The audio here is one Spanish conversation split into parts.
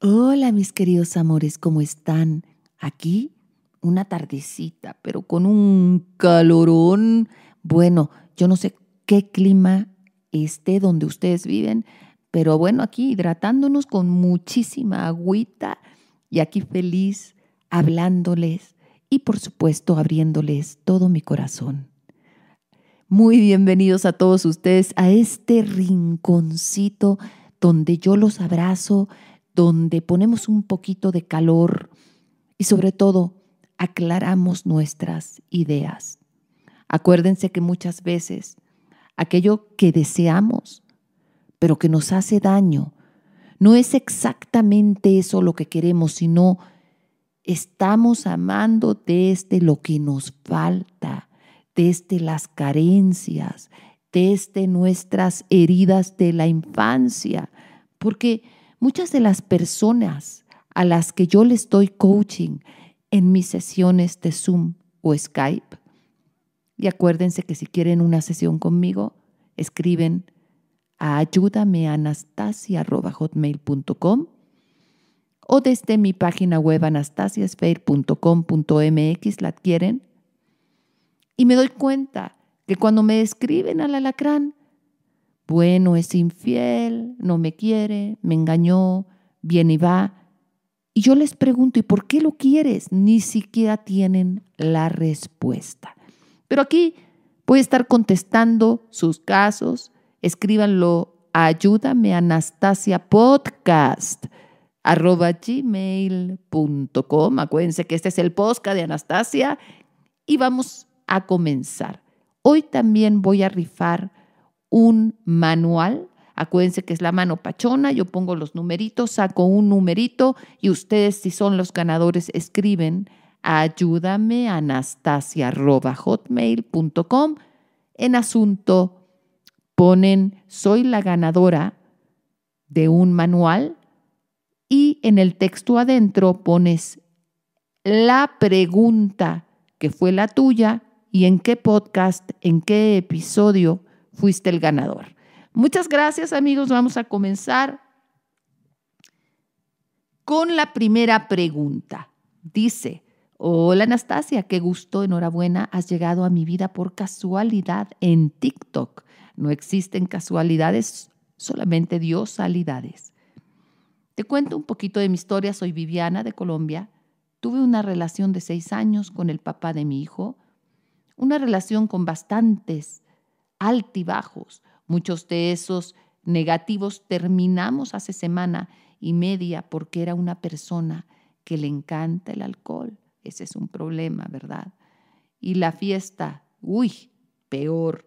Hola mis queridos amores, ¿cómo están? Aquí una tardecita, pero con un calorón. Bueno, yo no sé qué clima esté donde ustedes viven, pero bueno, aquí hidratándonos con muchísima agüita y aquí feliz hablándoles y por supuesto abriéndoles todo mi corazón. Muy bienvenidos a todos ustedes a este rinconcito donde yo los abrazo, donde ponemos un poquito de calor y sobre todo aclaramos nuestras ideas. Acuérdense que muchas veces aquello que deseamos, pero que nos hace daño, no es exactamente eso lo que queremos, sino estamos amando desde lo que nos falta, desde las carencias, desde nuestras heridas de la infancia, porque Muchas de las personas a las que yo les doy coaching en mis sesiones de Zoom o Skype, y acuérdense que si quieren una sesión conmigo, escriben a ayúdameanastasia.com o desde mi página web anastasiasfair.com.mx la adquieren. Y me doy cuenta que cuando me escriben al alacrán, bueno, es infiel, no me quiere, me engañó, viene y va. Y yo les pregunto, ¿y por qué lo quieres? Ni siquiera tienen la respuesta. Pero aquí voy a estar contestando sus casos. Escríbanlo a ayúdame Anastasia Podcast arroba gmail.com. Acuérdense que este es el podcast de Anastasia y vamos a comenzar. Hoy también voy a rifar un manual. Acuérdense que es la mano pachona, yo pongo los numeritos, saco un numerito y ustedes si son los ganadores escriben ayúdame hotmail.com En asunto ponen soy la ganadora de un manual y en el texto adentro pones la pregunta que fue la tuya y en qué podcast, en qué episodio fuiste el ganador. Muchas gracias amigos, vamos a comenzar con la primera pregunta. Dice, hola Anastasia, qué gusto, enhorabuena, has llegado a mi vida por casualidad en TikTok. No existen casualidades, solamente diosalidades. Te cuento un poquito de mi historia, soy Viviana de Colombia. Tuve una relación de seis años con el papá de mi hijo, una relación con bastantes altibajos. Muchos de esos negativos terminamos hace semana y media porque era una persona que le encanta el alcohol. Ese es un problema, ¿verdad? Y la fiesta, uy, peor.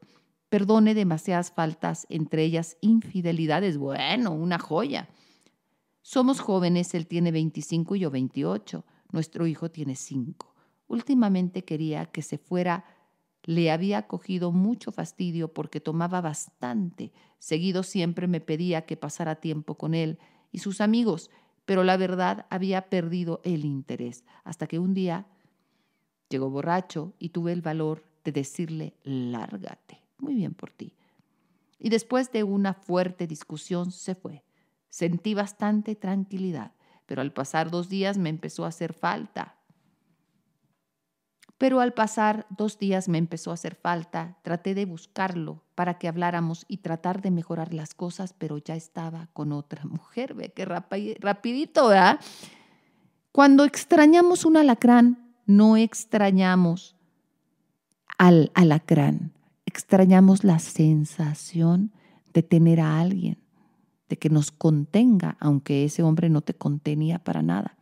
Perdone demasiadas faltas, entre ellas infidelidades. Bueno, una joya. Somos jóvenes, él tiene 25 y yo 28. Nuestro hijo tiene 5. Últimamente quería que se fuera le había cogido mucho fastidio porque tomaba bastante. Seguido siempre me pedía que pasara tiempo con él y sus amigos, pero la verdad había perdido el interés, hasta que un día llegó borracho y tuve el valor de decirle, lárgate, muy bien por ti. Y después de una fuerte discusión se fue. Sentí bastante tranquilidad, pero al pasar dos días me empezó a hacer falta pero al pasar dos días me empezó a hacer falta. Traté de buscarlo para que habláramos y tratar de mejorar las cosas, pero ya estaba con otra mujer. Ve que rapidito, ¿verdad? Cuando extrañamos un alacrán, no extrañamos al alacrán, extrañamos la sensación de tener a alguien, de que nos contenga, aunque ese hombre no te contenía para nada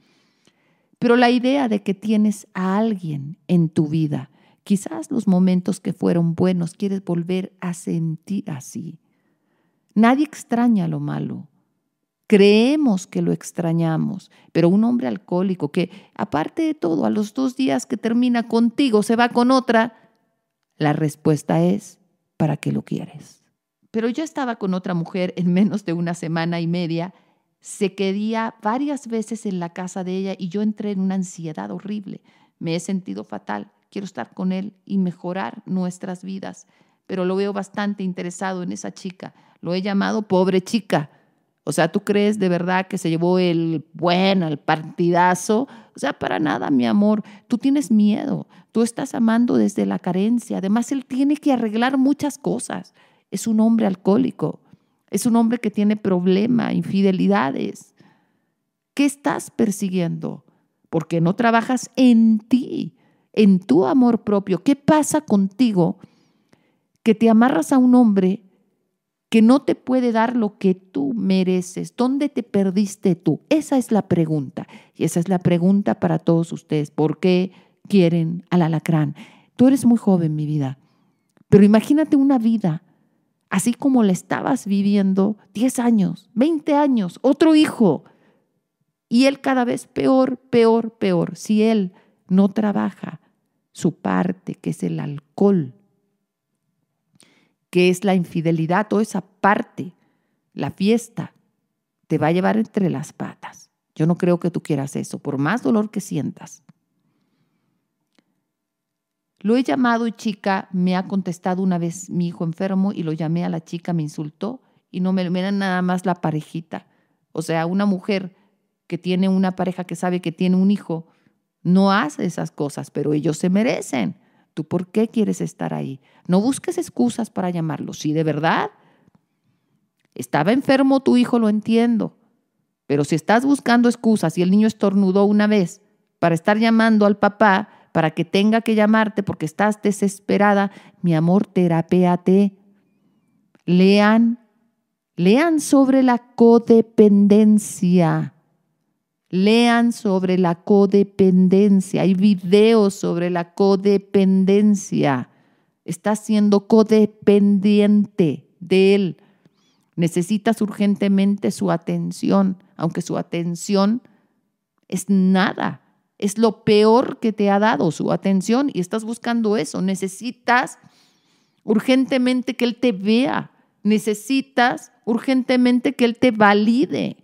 pero la idea de que tienes a alguien en tu vida, quizás los momentos que fueron buenos, quieres volver a sentir así. Nadie extraña lo malo. Creemos que lo extrañamos, pero un hombre alcohólico que, aparte de todo, a los dos días que termina contigo se va con otra, la respuesta es, ¿para qué lo quieres? Pero yo estaba con otra mujer en menos de una semana y media se quedía varias veces en la casa de ella y yo entré en una ansiedad horrible. Me he sentido fatal. Quiero estar con él y mejorar nuestras vidas, pero lo veo bastante interesado en esa chica. Lo he llamado pobre chica. O sea, ¿tú crees de verdad que se llevó el buen, el partidazo? O sea, para nada, mi amor. Tú tienes miedo. Tú estás amando desde la carencia. Además, él tiene que arreglar muchas cosas. Es un hombre alcohólico. Es un hombre que tiene problema, infidelidades. ¿Qué estás persiguiendo? Porque no trabajas en ti, en tu amor propio. ¿Qué pasa contigo que te amarras a un hombre que no te puede dar lo que tú mereces? ¿Dónde te perdiste tú? Esa es la pregunta. Y esa es la pregunta para todos ustedes. ¿Por qué quieren al alacrán? Tú eres muy joven, mi vida. Pero imagínate una vida así como le estabas viviendo 10 años, 20 años, otro hijo. Y él cada vez peor, peor, peor. Si él no trabaja su parte, que es el alcohol, que es la infidelidad, toda esa parte, la fiesta, te va a llevar entre las patas. Yo no creo que tú quieras eso, por más dolor que sientas. Lo he llamado y chica me ha contestado una vez mi hijo enfermo y lo llamé a la chica, me insultó y no me miran nada más la parejita. O sea, una mujer que tiene una pareja que sabe que tiene un hijo no hace esas cosas, pero ellos se merecen. ¿Tú por qué quieres estar ahí? No busques excusas para llamarlo. Si de verdad estaba enfermo tu hijo, lo entiendo. Pero si estás buscando excusas y el niño estornudó una vez para estar llamando al papá, para que tenga que llamarte porque estás desesperada, mi amor, terapéate. Lean, lean sobre la codependencia. Lean sobre la codependencia. Hay videos sobre la codependencia. Estás siendo codependiente de él. Necesitas urgentemente su atención, aunque su atención es nada es lo peor que te ha dado su atención y estás buscando eso. Necesitas urgentemente que Él te vea. Necesitas urgentemente que Él te valide.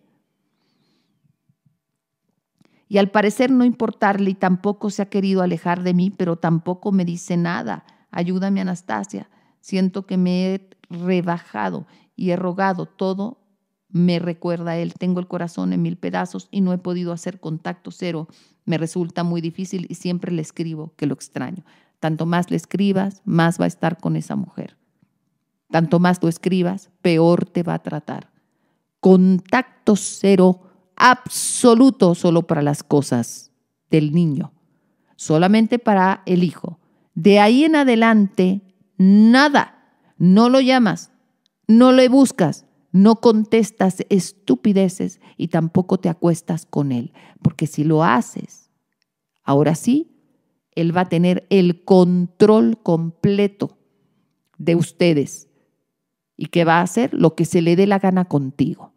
Y al parecer no importarle y tampoco se ha querido alejar de mí, pero tampoco me dice nada. Ayúdame, Anastasia. Siento que me he rebajado y he rogado todo me recuerda él, tengo el corazón en mil pedazos y no he podido hacer contacto cero. Me resulta muy difícil y siempre le escribo que lo extraño. Tanto más le escribas, más va a estar con esa mujer. Tanto más lo escribas, peor te va a tratar. Contacto cero absoluto solo para las cosas del niño, solamente para el hijo. De ahí en adelante, nada. No lo llamas, no le buscas, no contestas estupideces y tampoco te acuestas con Él, porque si lo haces, ahora sí, Él va a tener el control completo de ustedes y que va a hacer lo que se le dé la gana contigo.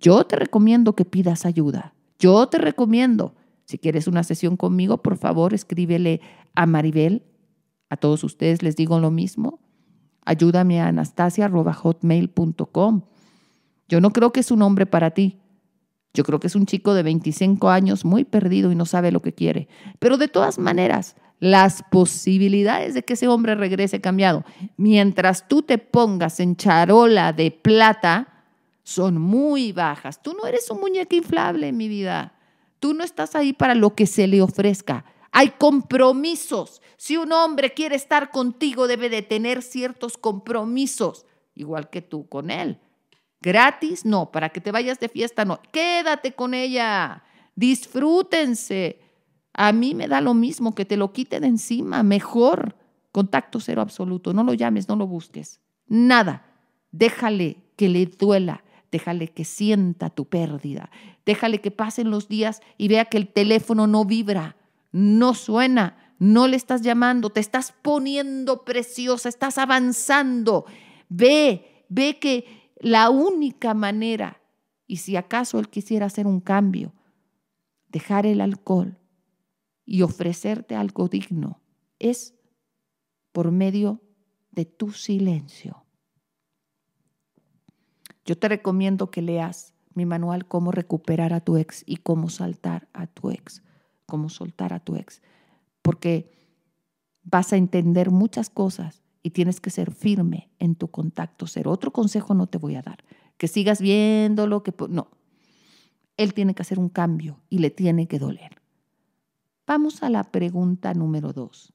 Yo te recomiendo que pidas ayuda. Yo te recomiendo, si quieres una sesión conmigo, por favor, escríbele a Maribel. A todos ustedes les digo lo mismo. Ayúdame a anastasia.hotmail.com yo no creo que es un hombre para ti. Yo creo que es un chico de 25 años muy perdido y no sabe lo que quiere. Pero de todas maneras, las posibilidades de que ese hombre regrese cambiado, mientras tú te pongas en charola de plata, son muy bajas. Tú no eres un muñeco inflable en mi vida. Tú no estás ahí para lo que se le ofrezca. Hay compromisos. Si un hombre quiere estar contigo, debe de tener ciertos compromisos, igual que tú con él. Gratis, no, para que te vayas de fiesta, no. Quédate con ella, disfrútense. A mí me da lo mismo que te lo quite de encima, mejor. Contacto cero absoluto, no lo llames, no lo busques. Nada, déjale que le duela, déjale que sienta tu pérdida, déjale que pasen los días y vea que el teléfono no vibra, no suena, no le estás llamando, te estás poniendo preciosa, estás avanzando. Ve, ve que la única manera, y si acaso Él quisiera hacer un cambio, dejar el alcohol y ofrecerte algo digno, es por medio de tu silencio. Yo te recomiendo que leas mi manual Cómo recuperar a tu ex y cómo saltar a tu ex, cómo soltar a tu ex, porque vas a entender muchas cosas y tienes que ser firme en tu contacto Ser Otro consejo no te voy a dar, que sigas viéndolo, que no. Él tiene que hacer un cambio y le tiene que doler. Vamos a la pregunta número dos.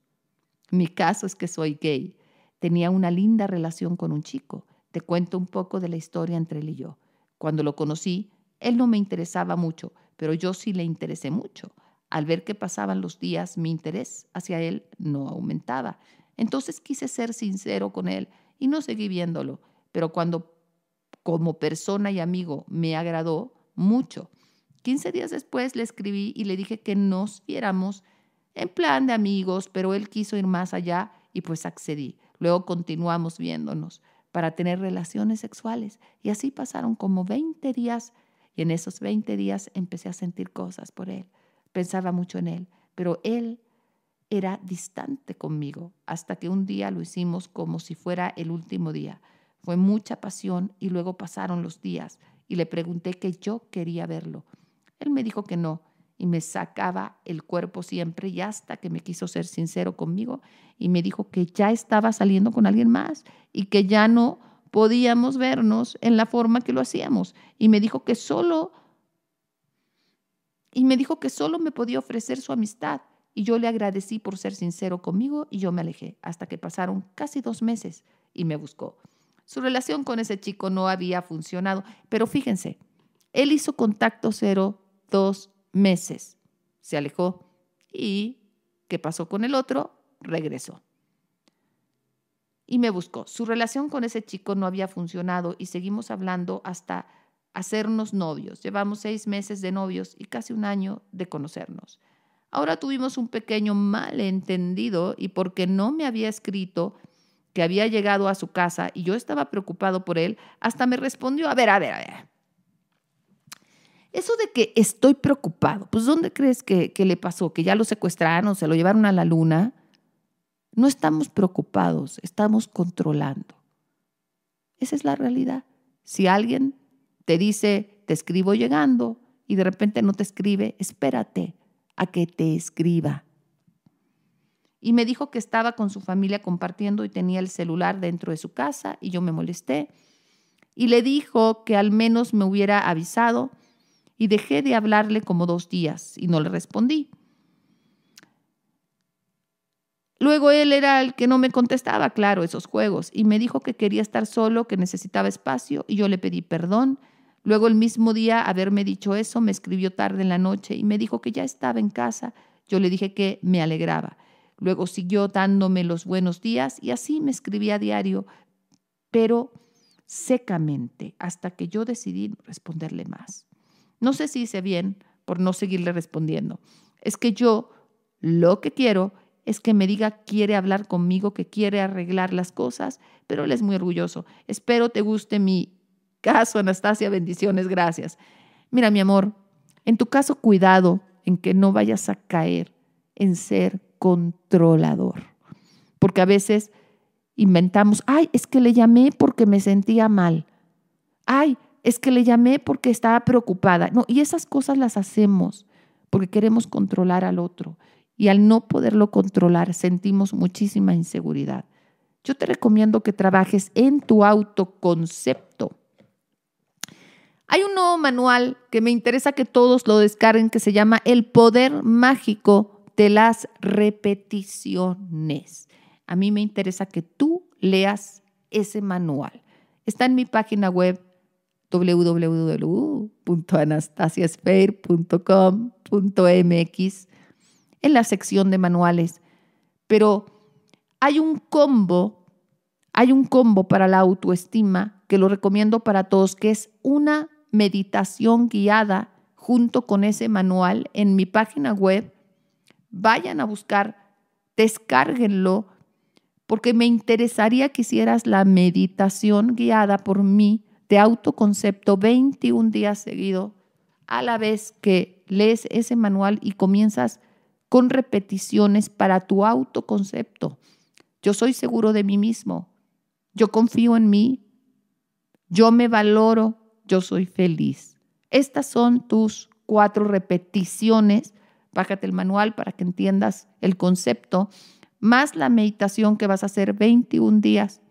Mi caso es que soy gay. Tenía una linda relación con un chico. Te cuento un poco de la historia entre él y yo. Cuando lo conocí, él no me interesaba mucho, pero yo sí le interesé mucho. Al ver que pasaban los días, mi interés hacia él no aumentaba, entonces quise ser sincero con él y no seguí viéndolo, pero cuando como persona y amigo me agradó mucho. 15 días después le escribí y le dije que nos viéramos en plan de amigos, pero él quiso ir más allá y pues accedí. Luego continuamos viéndonos para tener relaciones sexuales y así pasaron como 20 días y en esos 20 días empecé a sentir cosas por él. Pensaba mucho en él, pero él era distante conmigo, hasta que un día lo hicimos como si fuera el último día. Fue mucha pasión y luego pasaron los días y le pregunté que yo quería verlo. Él me dijo que no y me sacaba el cuerpo siempre y hasta que me quiso ser sincero conmigo y me dijo que ya estaba saliendo con alguien más y que ya no podíamos vernos en la forma que lo hacíamos y me dijo que solo y me dijo que solo me podía ofrecer su amistad y yo le agradecí por ser sincero conmigo y yo me alejé, hasta que pasaron casi dos meses y me buscó. Su relación con ese chico no había funcionado, pero fíjense, él hizo contacto cero dos meses, se alejó y, ¿qué pasó con el otro? Regresó. Y me buscó. Su relación con ese chico no había funcionado y seguimos hablando hasta hacernos novios. Llevamos seis meses de novios y casi un año de conocernos. Ahora tuvimos un pequeño malentendido y porque no me había escrito que había llegado a su casa y yo estaba preocupado por él, hasta me respondió, a ver, a ver, a ver. Eso de que estoy preocupado, pues ¿dónde crees que, que le pasó? ¿Que ya lo secuestraron, se lo llevaron a la luna? No estamos preocupados, estamos controlando. Esa es la realidad. Si alguien te dice, te escribo llegando, y de repente no te escribe, espérate, a que te escriba. Y me dijo que estaba con su familia compartiendo y tenía el celular dentro de su casa y yo me molesté. Y le dijo que al menos me hubiera avisado y dejé de hablarle como dos días y no le respondí. Luego él era el que no me contestaba, claro, esos juegos, y me dijo que quería estar solo, que necesitaba espacio, y yo le pedí perdón Luego el mismo día, haberme dicho eso, me escribió tarde en la noche y me dijo que ya estaba en casa. Yo le dije que me alegraba. Luego siguió dándome los buenos días y así me escribía a diario, pero secamente, hasta que yo decidí responderle más. No sé si hice bien por no seguirle respondiendo. Es que yo lo que quiero es que me diga quiere hablar conmigo, que quiere arreglar las cosas, pero él es muy orgulloso. Espero te guste mi caso, Anastasia, bendiciones, gracias. Mira, mi amor, en tu caso, cuidado en que no vayas a caer en ser controlador, porque a veces inventamos, ay, es que le llamé porque me sentía mal, ay, es que le llamé porque estaba preocupada. No, y esas cosas las hacemos porque queremos controlar al otro y al no poderlo controlar sentimos muchísima inseguridad. Yo te recomiendo que trabajes en tu autoconcepto hay un nuevo manual que me interesa que todos lo descarguen que se llama El poder mágico de las repeticiones. A mí me interesa que tú leas ese manual. Está en mi página web www.anastasiasfair.com.mx en la sección de manuales. Pero hay un combo, hay un combo para la autoestima que lo recomiendo para todos, que es una meditación guiada junto con ese manual en mi página web. Vayan a buscar, descárguenlo, porque me interesaría que hicieras la meditación guiada por mí de autoconcepto 21 días seguido, a la vez que lees ese manual y comienzas con repeticiones para tu autoconcepto. Yo soy seguro de mí mismo, yo confío en mí, yo me valoro, yo soy feliz. Estas son tus cuatro repeticiones. Bájate el manual para que entiendas el concepto, más la meditación que vas a hacer 21 días.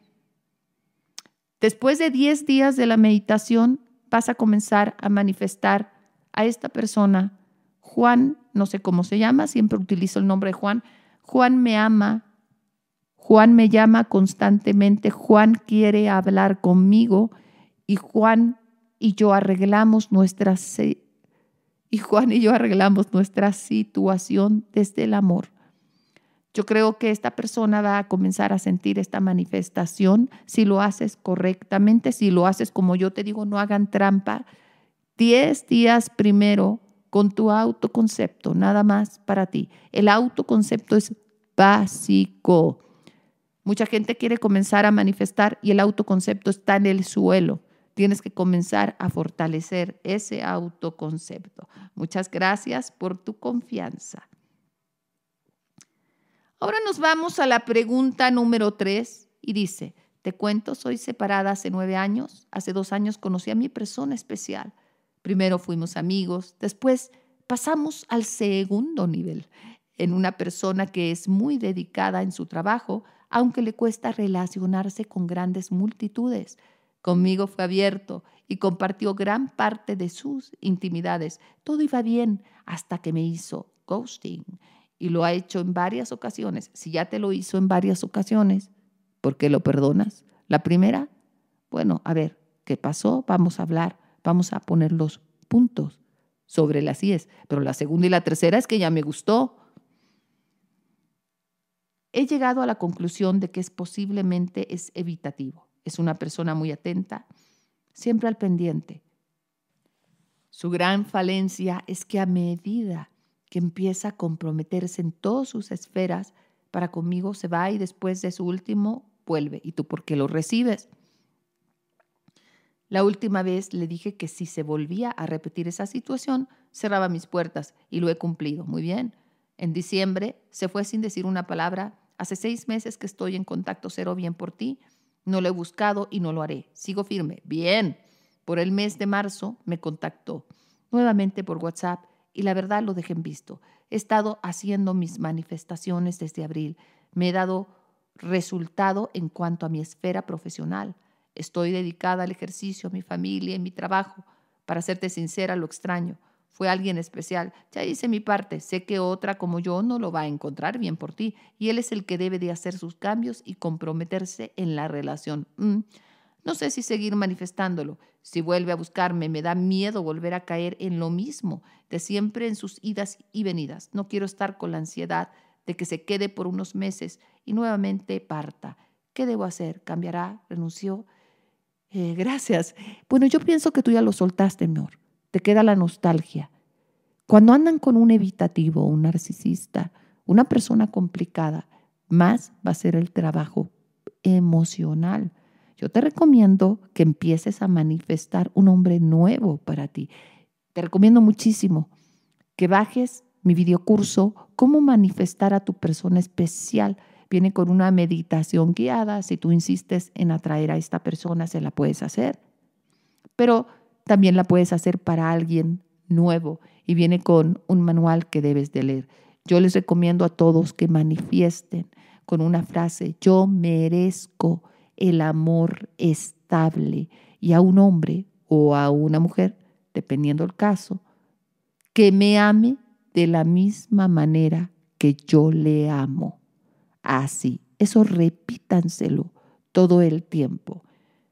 Después de 10 días de la meditación, vas a comenzar a manifestar a esta persona. Juan, no sé cómo se llama, siempre utilizo el nombre de Juan. Juan me ama, Juan me llama constantemente, Juan quiere hablar conmigo y Juan y yo arreglamos nuestra y Juan y yo arreglamos nuestra situación desde el amor. Yo creo que esta persona va a comenzar a sentir esta manifestación si lo haces correctamente, si lo haces como yo te digo, no hagan trampa. Diez días primero con tu autoconcepto, nada más para ti. El autoconcepto es básico. Mucha gente quiere comenzar a manifestar y el autoconcepto está en el suelo tienes que comenzar a fortalecer ese autoconcepto. Muchas gracias por tu confianza. Ahora nos vamos a la pregunta número tres y dice, te cuento, soy separada hace nueve años, hace dos años conocí a mi persona especial. Primero fuimos amigos, después pasamos al segundo nivel, en una persona que es muy dedicada en su trabajo, aunque le cuesta relacionarse con grandes multitudes. Conmigo fue abierto y compartió gran parte de sus intimidades. Todo iba bien hasta que me hizo ghosting y lo ha hecho en varias ocasiones. Si ya te lo hizo en varias ocasiones, ¿por qué lo perdonas? La primera, bueno, a ver, ¿qué pasó? Vamos a hablar, vamos a poner los puntos sobre las IES. Pero la segunda y la tercera es que ya me gustó. He llegado a la conclusión de que es posiblemente es evitativo es una persona muy atenta, siempre al pendiente. Su gran falencia es que a medida que empieza a comprometerse en todas sus esferas, para conmigo se va y después de su último vuelve. ¿Y tú por qué lo recibes? La última vez le dije que si se volvía a repetir esa situación, cerraba mis puertas y lo he cumplido. Muy bien. En diciembre se fue sin decir una palabra. Hace seis meses que estoy en contacto cero bien por ti. No lo he buscado y no lo haré. Sigo firme. Bien. Por el mes de marzo me contactó nuevamente por WhatsApp y la verdad lo dejé en visto. He estado haciendo mis manifestaciones desde abril. Me he dado resultado en cuanto a mi esfera profesional. Estoy dedicada al ejercicio, a mi familia y mi trabajo. Para serte sincera, lo extraño. Fue alguien especial. Ya hice mi parte. Sé que otra como yo no lo va a encontrar bien por ti. Y él es el que debe de hacer sus cambios y comprometerse en la relación. Mm, no sé si seguir manifestándolo. Si vuelve a buscarme, me da miedo volver a caer en lo mismo, de siempre en sus idas y venidas. No quiero estar con la ansiedad de que se quede por unos meses y nuevamente parta. ¿Qué debo hacer? ¿Cambiará? ¿Renunció? Eh, gracias. Bueno, yo pienso que tú ya lo soltaste, mi te queda la nostalgia. Cuando andan con un evitativo, un narcisista, una persona complicada, más va a ser el trabajo emocional. Yo te recomiendo que empieces a manifestar un hombre nuevo para ti. Te recomiendo muchísimo que bajes mi videocurso, cómo manifestar a tu persona especial. Viene con una meditación guiada. Si tú insistes en atraer a esta persona, se la puedes hacer. Pero también la puedes hacer para alguien nuevo y viene con un manual que debes de leer. Yo les recomiendo a todos que manifiesten con una frase, yo merezco el amor estable y a un hombre o a una mujer, dependiendo el caso, que me ame de la misma manera que yo le amo. Así, eso repítanselo todo el tiempo.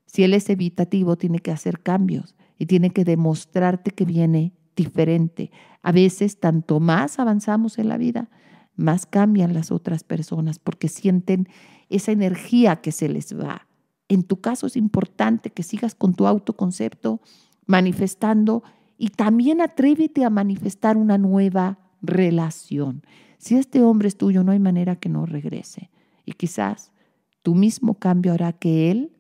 Si él es evitativo, tiene que hacer cambios y tiene que demostrarte que viene diferente. A veces, tanto más avanzamos en la vida, más cambian las otras personas porque sienten esa energía que se les va. En tu caso es importante que sigas con tu autoconcepto manifestando y también atrévete a manifestar una nueva relación. Si este hombre es tuyo, no hay manera que no regrese. Y quizás tu mismo cambio hará que él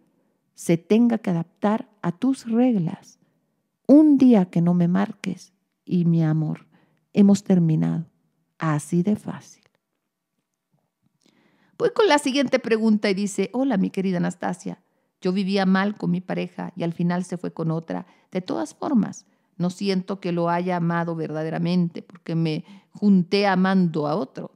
se tenga que adaptar a tus reglas un día que no me marques y mi amor, hemos terminado. Así de fácil. Voy con la siguiente pregunta y dice, hola mi querida Anastasia, yo vivía mal con mi pareja y al final se fue con otra. De todas formas, no siento que lo haya amado verdaderamente porque me junté amando a otro.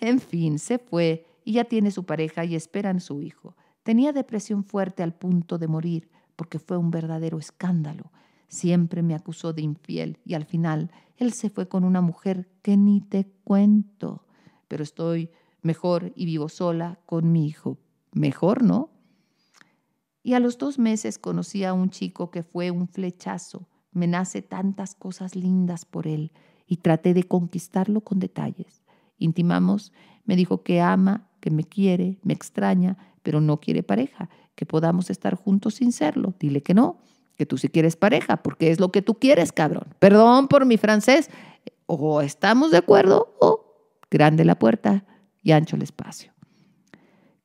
En fin, se fue y ya tiene su pareja y esperan su hijo. Tenía depresión fuerte al punto de morir porque fue un verdadero escándalo. Siempre me acusó de infiel y al final él se fue con una mujer que ni te cuento. Pero estoy mejor y vivo sola con mi hijo. Mejor, ¿no? Y a los dos meses conocí a un chico que fue un flechazo. Me nace tantas cosas lindas por él y traté de conquistarlo con detalles. Intimamos, me dijo que ama, que me quiere, me extraña, pero no quiere pareja, que podamos estar juntos sin serlo. Dile que no que tú sí quieres pareja, porque es lo que tú quieres, cabrón. Perdón por mi francés. O estamos de acuerdo o grande la puerta y ancho el espacio.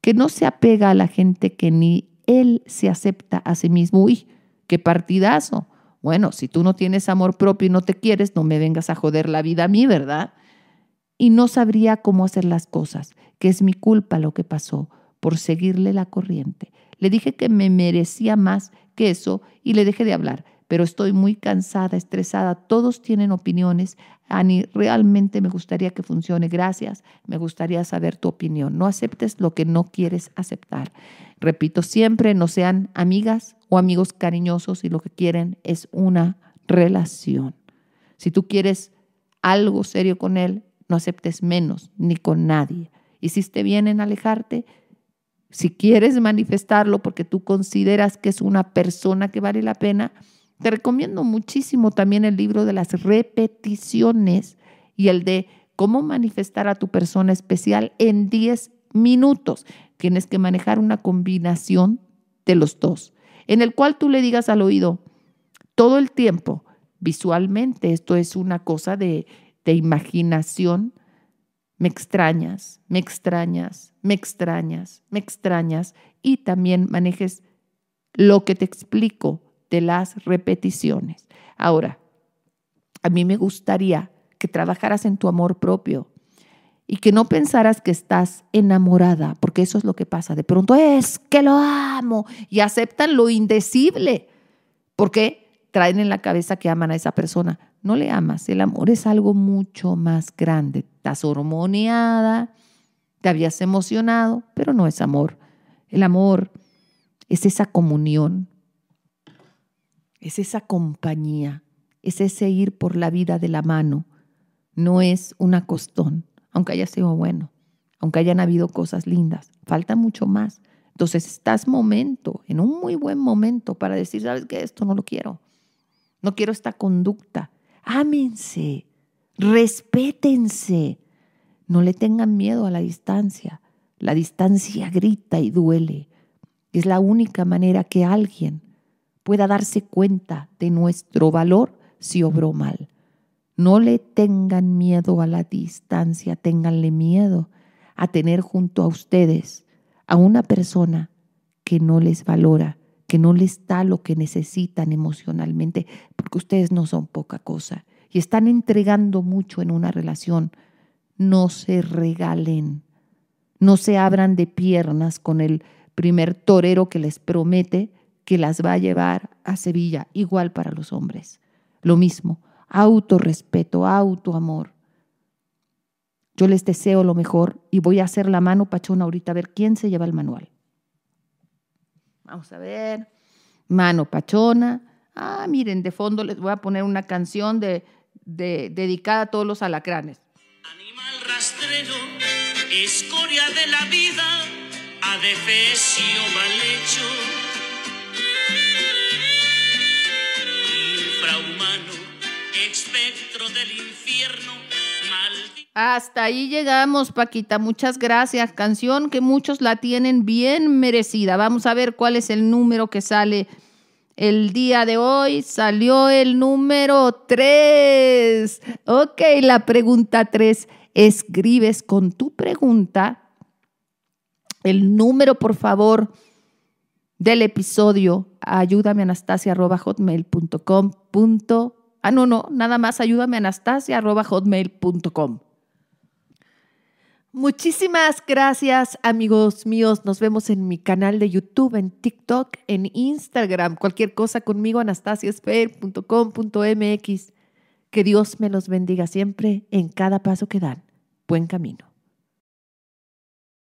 Que no se apega a la gente que ni él se acepta a sí mismo. Uy, qué partidazo. Bueno, si tú no tienes amor propio y no te quieres, no me vengas a joder la vida a mí, ¿verdad? Y no sabría cómo hacer las cosas, que es mi culpa lo que pasó por seguirle la corriente. Le dije que me merecía más que eso y le dejé de hablar, pero estoy muy cansada, estresada, todos tienen opiniones. Ani, realmente me gustaría que funcione, gracias, me gustaría saber tu opinión. No aceptes lo que no quieres aceptar. Repito, siempre no sean amigas o amigos cariñosos y lo que quieren es una relación. Si tú quieres algo serio con él, no aceptes menos ni con nadie. Hiciste bien en alejarte, si quieres manifestarlo porque tú consideras que es una persona que vale la pena, te recomiendo muchísimo también el libro de las repeticiones y el de cómo manifestar a tu persona especial en 10 minutos. Tienes que manejar una combinación de los dos, en el cual tú le digas al oído todo el tiempo, visualmente, esto es una cosa de, de imaginación, me extrañas, me extrañas, me extrañas, me extrañas. Y también manejes lo que te explico de las repeticiones. Ahora, a mí me gustaría que trabajaras en tu amor propio y que no pensaras que estás enamorada, porque eso es lo que pasa. De pronto es que lo amo y aceptan lo indecible, porque traen en la cabeza que aman a esa persona no le amas. El amor es algo mucho más grande. Estás hormoneada, te habías emocionado, pero no es amor. El amor es esa comunión, es esa compañía, es ese ir por la vida de la mano. No es un acostón, aunque haya sido bueno, aunque hayan habido cosas lindas. Falta mucho más. Entonces estás momento, en un muy buen momento para decir, ¿sabes qué? Esto no lo quiero. No quiero esta conducta ámense, respétense, no le tengan miedo a la distancia. La distancia grita y duele. Es la única manera que alguien pueda darse cuenta de nuestro valor si obró mal. No le tengan miedo a la distancia, ténganle miedo a tener junto a ustedes a una persona que no les valora que no les da lo que necesitan emocionalmente, porque ustedes no son poca cosa y están entregando mucho en una relación, no se regalen, no se abran de piernas con el primer torero que les promete que las va a llevar a Sevilla, igual para los hombres. Lo mismo, autorrespeto, autoamor. Yo les deseo lo mejor y voy a hacer la mano pachona ahorita a ver quién se lleva el manual. Vamos a ver. Mano Pachona. Ah, miren, de fondo les voy a poner una canción de, dedicada a todos los alacranes. Animal rastrero, escoria de la vida, adefesio mal hecho, infrahumano, espectro del infierno hasta ahí llegamos, Paquita. Muchas gracias. Canción que muchos la tienen bien merecida. Vamos a ver cuál es el número que sale el día de hoy. Salió el número 3. Ok, la pregunta 3. Escribes con tu pregunta el número, por favor, del episodio. Ayúdame Ah, no, no, nada más ayúdame Muchísimas gracias amigos míos. Nos vemos en mi canal de YouTube, en TikTok, en Instagram. Cualquier cosa conmigo, AnastasiaSper.com.mx Que Dios me los bendiga siempre en cada paso que dan. Buen camino.